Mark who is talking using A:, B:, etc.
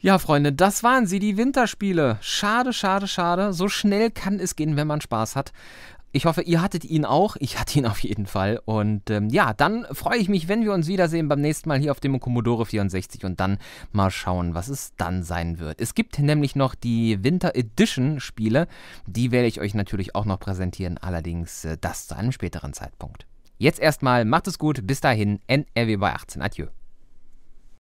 A: Ja, Freunde, das waren sie, die Winterspiele. Schade, schade, schade. So schnell kann es gehen, wenn man Spaß hat. Ich hoffe, ihr hattet ihn auch. Ich hatte ihn auf jeden Fall. Und ähm, ja, dann freue ich mich, wenn wir uns wiedersehen beim nächsten Mal hier auf dem Commodore 64 und dann mal schauen, was es dann sein wird. Es gibt nämlich noch die Winter Edition Spiele. Die werde ich euch natürlich auch noch präsentieren. Allerdings äh, das zu einem späteren Zeitpunkt. Jetzt erstmal macht es gut. Bis dahin, NRW bei 18. Adieu.